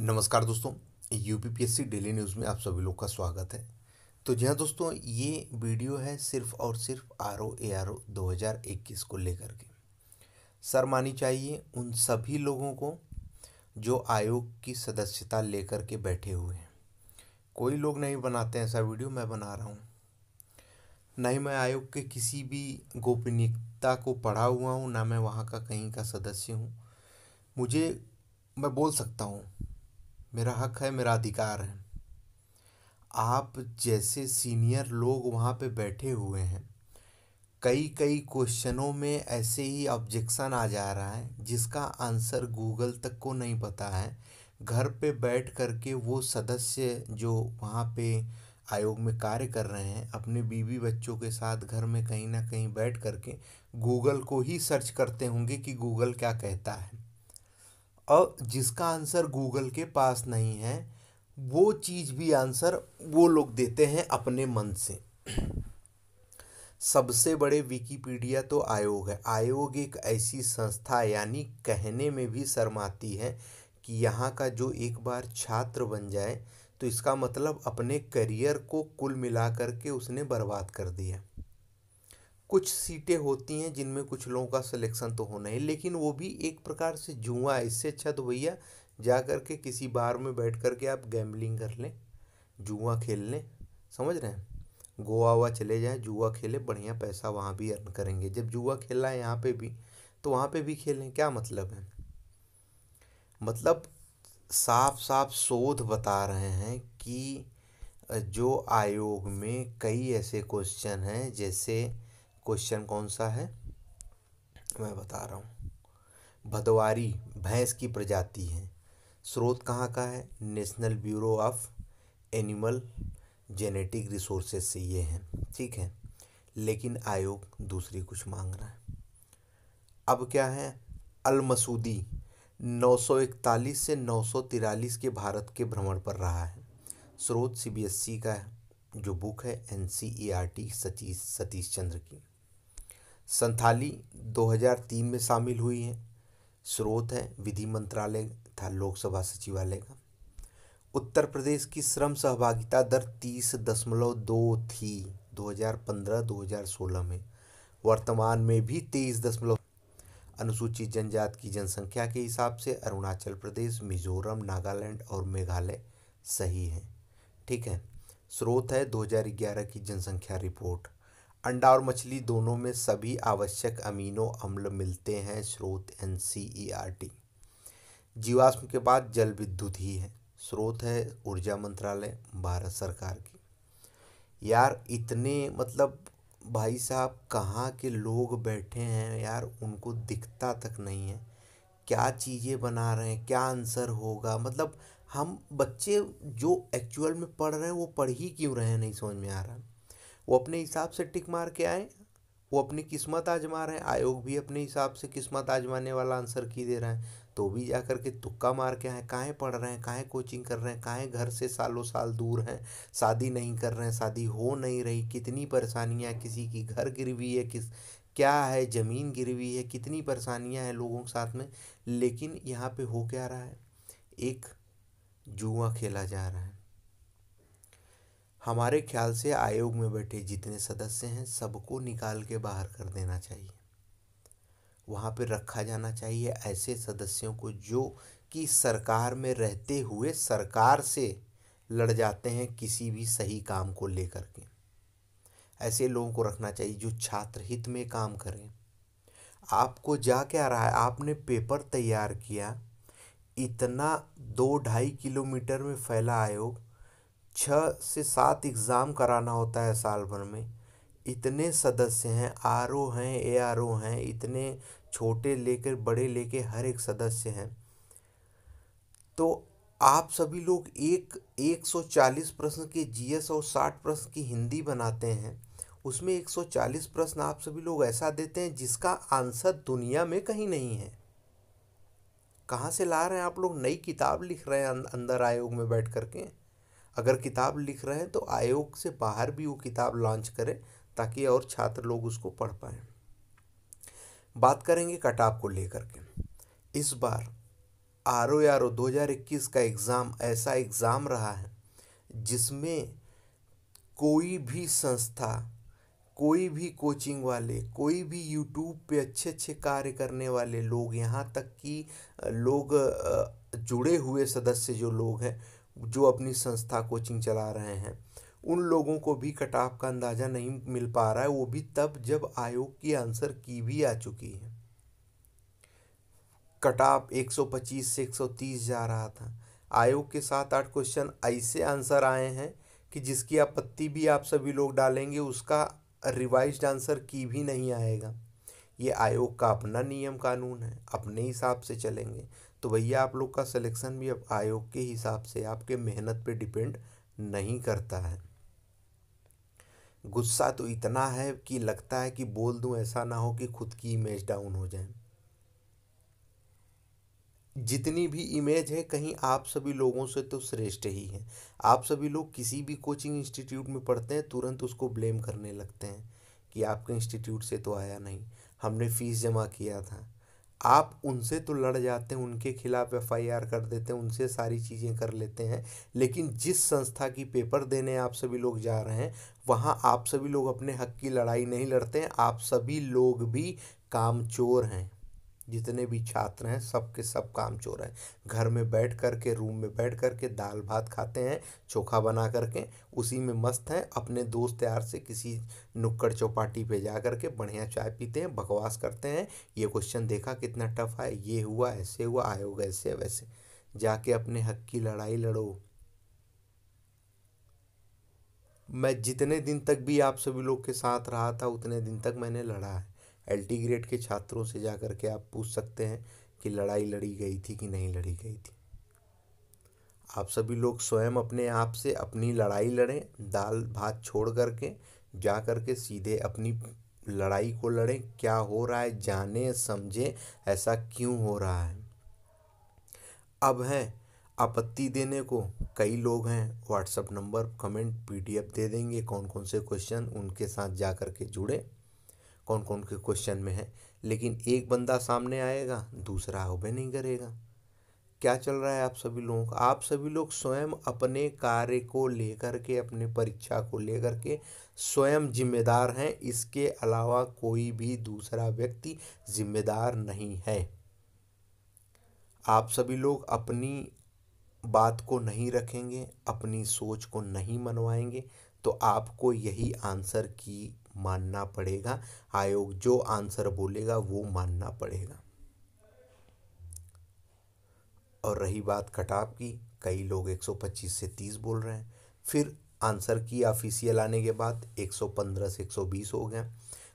नमस्कार दोस्तों you daily news में आप सभी लोग का स्वागत है तो जी हाँ दोस्तों ये वीडियो है सिर्फ और सिर्फ R O A R O दो हज़ार इक्कीस को लेकर के सर मानी चाहिए उन सभी लोगों को जो आयोग की सदस्यता लेकर के बैठे हुए हैं कोई लोग नहीं बनाते ऐसा वीडियो मैं बना रहा हूँ ना ही मैं आयोग के किसी भी गोपनीयता को पढ़ा हुआ हूँ ना मैं वहाँ का कहीं का सदस्य हूँ मुझे मैं बोल सकता हूँ मेरा हक है मेरा अधिकार है आप जैसे सीनियर लोग वहाँ पे बैठे हुए हैं कई कई क्वेश्चनों में ऐसे ही ऑब्जेक्शन आ जा रहा है जिसका आंसर गूगल तक को नहीं पता है घर पे बैठ करके वो सदस्य जो वहाँ पे आयोग में कार्य कर रहे हैं अपने बीवी बच्चों के साथ घर में कहीं ना कहीं बैठ करके गूगल को ही सर्च करते होंगे कि गूगल क्या कहता है और जिसका आंसर गूगल के पास नहीं है वो चीज़ भी आंसर वो लोग देते हैं अपने मन से सबसे बड़े विकीपीडिया तो आयोग है आयोग एक ऐसी संस्था यानी कहने में भी शर्माती है कि यहाँ का जो एक बार छात्र बन जाए तो इसका मतलब अपने करियर को कुल मिला के उसने बर्बाद कर दिया कुछ सीटें होती हैं जिनमें कुछ लोगों का सिलेक्शन तो होना ही लेकिन वो भी एक प्रकार से जुआ है इससे अच्छा तो भैया जा कर के किसी बार में बैठ कर के आप गैम्बलिंग कर लें जुआ खेल लें समझ रहे हैं गोवा हुआ चले जाएँ जुआ खेलें बढ़िया पैसा वहाँ भी अर्न करेंगे जब जुआ खेला है यहाँ पर भी तो वहाँ पर भी खेलें क्या मतलब है मतलब साफ साफ शोध बता रहे हैं कि जो आयोग में कई ऐसे क्वेश्चन हैं जैसे क्वेश्चन कौन सा है मैं बता रहा हूँ भदवारी भैंस की प्रजाति है स्रोत कहाँ का है National Bureau of Animal Genetic Resources से ये हैं ठीक है लेकिन आयोग दूसरी कुछ मांग रहा है अब क्या है अलमसूदी 941 से 943 के भारत के भ्रमण पर रहा है स्रोत सीबीएसई e का जो बुक है एन e सतीश सतीश चंद्र की संथाली 2003 में शामिल हुई है स्रोत है विधि मंत्रालय तथा लोकसभा सचिवालय का उत्तर प्रदेश की श्रम सहभागिता दर तीस दशमलव दो थी 2015-2016 में वर्तमान में भी तेईस दशमलव अनुसूचित जनजाति की जनसंख्या के हिसाब से अरुणाचल प्रदेश मिजोरम नागालैंड और मेघालय सही हैं ठीक है स्रोत है 2011 की जनसंख्या रिपोर्ट अंडा और मछली दोनों में सभी आवश्यक अमीनो अम्ल मिलते हैं स्रोत N C E R T जीवाश्म के बाद जल विद्युत ही है स्रोत है ऊर्जा मंत्रालय भारत सरकार की यार इतने मतलब भाई साहब कहाँ के लोग बैठे हैं यार उनको दिखता तक नहीं है क्या चीज़ें बना रहे हैं क्या आंसर होगा मतलब हम बच्चे जो एक्चुअल में पढ़ रहे हैं वो पढ़ ही क्यों रहे हैं नहीं समझ में आ रहा वो अपने हिसाब से टिक मार के आए वो अपनी किस्मत आजमा रहे हैं आयोग भी अपने हिसाब से किस्मत आजमाने वाला आंसर की दे रहे हैं तो भी जा कर के तुक्का मार के आए काहे पढ़ रहे हैं काहे कोचिंग कर रहे हैं काहे घर से सालों साल दूर हैं शादी नहीं कर रहे हैं शादी हो नहीं रही कितनी परेशानियाँ किसी की घर गिरवी है किस क्या है ज़मीन गिरवी है कितनी परेशानियाँ हैं लोगों के साथ में लेकिन यहाँ पे हो क्या रहा है एक जुआ खेला जा रहा है हमारे ख्याल से आयोग में बैठे जितने सदस्य हैं सबको निकाल के बाहर कर देना चाहिए वहाँ पर रखा जाना चाहिए ऐसे सदस्यों को जो कि सरकार में रहते हुए सरकार से लड़ जाते हैं किसी भी सही काम को लेकर के ऐसे लोगों को रखना चाहिए जो छात्र हित में काम करें आपको जा क्या रहा है आपने पेपर तैयार किया इतना दो ढाई किलोमीटर में फैला आयोग छः से सात एग्ज़ाम कराना होता है साल भर में इतने सदस्य हैं आर ओ हैं ए आर ओ हैं इतने छोटे लेकर बड़े लेकर हर एक सदस्य हैं तो आप सभी लोग एक सौ चालीस प्रश्न के जी एस और साठ प्रश्न की हिंदी बनाते हैं उसमें एक सौ चालीस प्रश्न आप सभी लोग ऐसा देते हैं जिसका आंसर दुनिया में कहीं नहीं है कहाँ से ला रहे हैं आप लोग नई किताब लिख रहे हैं अं-, अंदर आयोग में बैठ करके अगर किताब लिख रहे हैं तो आयोग से बाहर भी वो किताब लॉन्च करें ताकि और छात्र लोग उसको पढ़ पाएँ बात करेंगे कटाप को लेकर के इस बार आर ओ आर ओ दो का एग्ज़ाम ऐसा एग्ज़ाम रहा है जिसमें कोई भी संस्था कोई भी कोचिंग वाले कोई भी यूट्यूब पे अच्छे अच्छे कार्य करने वाले लोग यहाँ तक कि लोग जुड़े हुए सदस्य जो लोग हैं जो अपनी संस्था कोचिंग चला रहे हैं उन लोगों को भी कट का अंदाज़ा नहीं मिल पा रहा है वो भी तब जब आयोग की आंसर की भी आ चुकी है कटाप 125 से 130 जा रहा था आयोग के सात आठ क्वेश्चन ऐसे आंसर आए हैं कि जिसकी आपत्ति भी आप सभी लोग डालेंगे उसका रिवाइज आंसर की भी नहीं आएगा ये आयोग का अपना नियम कानून है अपने हिसाब से चलेंगे तो भैया आप लोग का सिलेक्शन भी अब आयोग के हिसाब से आपके मेहनत पे डिपेंड नहीं करता है गुस्सा तो इतना है कि लगता है कि बोल दूं ऐसा ना हो कि खुद की इमेज डाउन हो जाए जितनी भी इमेज है कहीं आप सभी लोगों से तो श्रेष्ठ ही है आप सभी लोग किसी भी कोचिंग इंस्टीट्यूट में पढ़ते हैं तुरंत उसको ब्लेम करने लगते हैं कि आपके इंस्टीट्यूट से तो आया नहीं हमने फीस जमा किया था आप उनसे तो लड़ जाते हैं उनके खिलाफ आर कर देते हैं उनसे सारी चीज़ें कर लेते हैं लेकिन जिस संस्था की पेपर देने आप सभी लोग जा रहे हैं वहाँ आप सभी लोग अपने हक की लड़ाई नहीं लड़ते हैं आप सभी लोग भी कामचोर हैं जितने भी छात्र हैं सब के सब काम चोर हैं घर में बैठ कर के रूम में बैठ कर के दाल भात खाते हैं चोखा बना करके उसी में मस्त हैं अपने दोस्त यार से किसी नुक्कड़ चौपाटी पे जा कर के बढ़िया चाय पीते हैं बकवास करते हैं ये क्वेश्चन देखा कितना टफ है ये हुआ ऐसे हुआ आयोग ऐसे वैसे जाके अपने हक की लड़ाई लड़ो मैं जितने दिन तक भी आप सभी लोग के साथ रहा था उतने दिन तक मैंने लड़ा है एल ग्रेड के छात्रों से जा कर के आप पूछ सकते हैं कि लड़ाई लड़ी गई थी कि नहीं लड़ी गई थी आप सभी लोग स्वयं अपने आप से अपनी लड़ाई लड़ें दाल भात छोड़ करके जा के सीधे अपनी लड़ाई को लड़ें क्या हो रहा है जाने समझें ऐसा क्यों हो रहा है अब है आपत्ति देने को कई लोग हैं व्हाट्सएप नंबर कमेंट पीडीएफ दे देंगे कौन कौन से क्वेश्चन उनके साथ जा कर के जुड़ें कौन कौन के क्वेश्चन में है लेकिन एक बंदा सामने आएगा दूसरा ओबे नहीं करेगा क्या चल रहा है आप सभी लोगों का आप सभी लोग स्वयं अपने कार्य को लेकर के अपने परीक्षा को लेकर के स्वयं जिम्मेदार हैं इसके अलावा कोई भी दूसरा व्यक्ति जिम्मेदार नहीं है आप सभी लोग अपनी बात को नहीं रखेंगे अपनी सोच को नहीं मनवाएंगे तो आपको यही आंसर की मानना पड़ेगा आयोग जो आंसर बोलेगा वो मानना पड़ेगा और रही बात कटाप की कई लोग 125 से 30 बोल रहे हैं फिर आंसर की ऑफिशियल आने के बाद 115 से 120 हो गए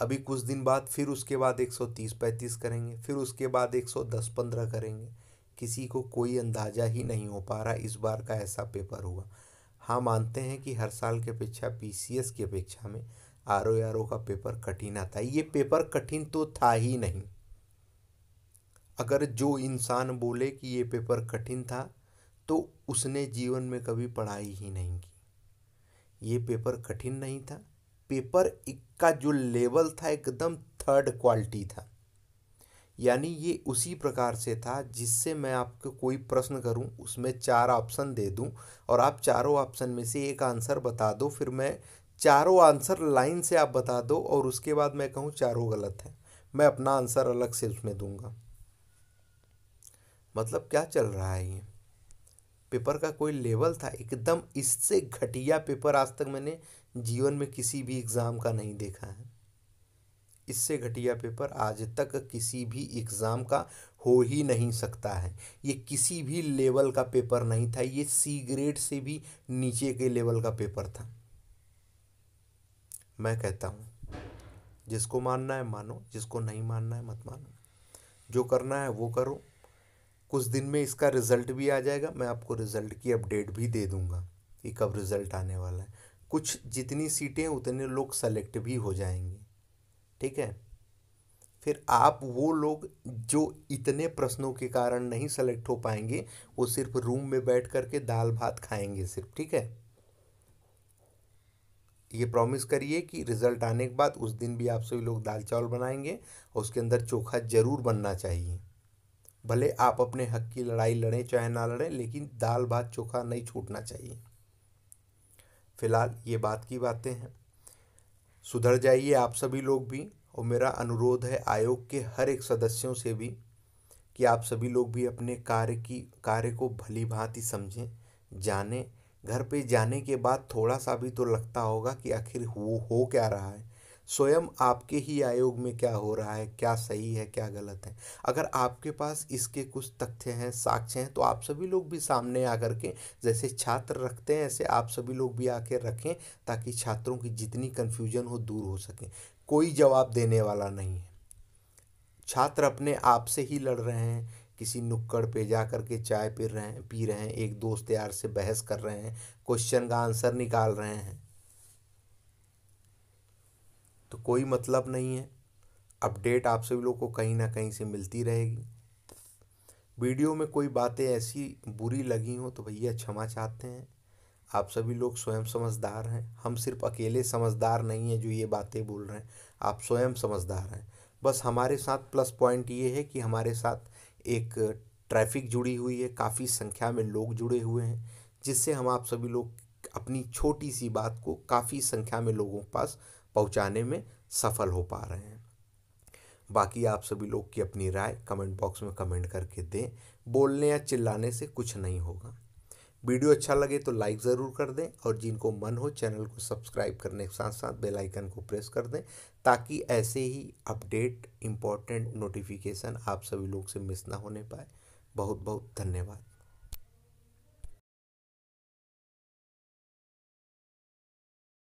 अभी कुछ दिन बाद फिर उसके बाद 130 35 करेंगे फिर उसके बाद 110 15 करेंगे किसी को कोई अंदाज़ा ही नहीं हो पा रहा इस बार का ऐसा पेपर हुआ हाँ मानते हैं कि हर साल के अपेक्षा पी की अपेक्षा में आर ओ आर ओ का पेपर कठिन आता है ये पेपर कठिन तो था ही नहीं अगर जो इंसान बोले कि ये पेपर कठिन था तो उसने जीवन में कभी पढ़ाई ही नहीं की ये पेपर कठिन नहीं था पेपर एक का जो लेवल था एकदम थर्ड क्वालिटी था यानी ये उसी प्रकार से था जिससे मैं आपको कोई प्रश्न करूं उसमें चार ऑप्शन दे दूं और आप चारों ऑप्शन में से एक आंसर बता दो फिर मैं चारों आंसर लाइन से आप बता दो और उसके बाद मैं कहूँ चारों गलत हैं मैं अपना आंसर अलग से उसमें दूंगा मतलब क्या चल रहा है ये पेपर का कोई लेवल था एकदम इससे घटिया पेपर आज तक मैंने जीवन में किसी भी एग्ज़ाम का नहीं देखा है इससे घटिया पेपर आज तक किसी भी एग्ज़ाम का हो ही नहीं सकता है ये किसी भी लेवल का पेपर नहीं था ये सी ग्रेड से भी नीचे के लेवल का पेपर था मैं कहता हूँ जिसको मानना है मानो जिसको नहीं मानना है मत मानो जो करना है वो करो कुछ दिन में इसका रिज़ल्ट भी आ जाएगा मैं आपको रिज़ल्ट की अपडेट भी दे दूँगा कि कब रिज़ल्ट आने वाला है कुछ जितनी सीटें उतने लोग सेलेक्ट भी हो जाएंगे ठीक है फिर आप वो लोग जो इतने प्रश्नों के कारण नहीं सेलेक्ट हो पाएंगे वो सिर्फ रूम में बैठ करके दाल भात खाएंगे सिर्फ ठीक है ये प्रॉमिस करिए कि रिज़ल्ट आने के बाद उस दिन भी आप सभी लोग दाल चावल बनाएंगे और उसके अंदर चोखा ज़रूर बनना चाहिए भले आप अपने हक की लड़ाई लड़ें चाहे ना लड़ें लेकिन दाल भात चोखा नहीं छूटना चाहिए फिलहाल ये बात की बातें हैं सुधर जाइए आप सभी लोग भी और मेरा अनुरोध है आयोग के हर एक सदस्यों से भी कि आप सभी लोग भी अपने कार्य की कार्य को भली भांति समझें जानें घर पे जाने के बाद थोड़ा सा भी तो लगता होगा कि आखिर वो हो क्या रहा है स्वयं आपके ही आयोग में क्या हो रहा है क्या सही है क्या गलत है अगर आपके पास इसके कुछ तथ्य हैं साक्ष्य हैं तो आप सभी लोग भी सामने आकर के जैसे छात्र रखते हैं ऐसे आप सभी लोग भी आके रखें ताकि छात्रों की जितनी कन्फ्यूजन हो दूर हो सके कोई जवाब देने वाला नहीं है छात्र अपने आप से ही लड़ रहे हैं किसी नुक्कड़ पे जा कर के चाय पी रहे हैं पी रहे हैं एक दोस्त यार से बहस कर रहे हैं क्वेश्चन का आंसर निकाल रहे हैं तो कोई मतलब नहीं है अपडेट आप सभी लोग को कहीं ना कहीं से मिलती रहेगी वीडियो में कोई बातें ऐसी बुरी लगी हो तो भैया क्षमा चाहते हैं आप सभी लोग स्वयं समझदार हैं हम सिर्फ अकेले समझदार नहीं हैं जो ये बातें बोल रहे हैं आप स्वयं समझदार हैं बस हमारे साथ प्लस पॉइंट ये है कि हमारे साथ एक ट्रैफिक जुड़ी हुई है काफ़ी संख्या में लोग जुड़े हुए हैं जिससे हम आप सभी लोग अपनी छोटी सी बात को काफ़ी संख्या में लोगों के पास पहुंचाने में सफल हो पा रहे हैं बाकी आप सभी लोग की अपनी राय कमेंट बॉक्स में कमेंट करके दें बोलने या चिल्लाने से कुछ नहीं होगा वीडियो अच्छा लगे तो लाइक ज़रूर कर दें और जिनको मन हो चैनल को सब्सक्राइब करने के साथ साथ बेल आइकन को प्रेस कर दें ताकि ऐसे ही अपडेट इम्पॉर्टेंट नोटिफिकेशन आप सभी लोग से मिस ना होने पाए बहुत बहुत धन्यवाद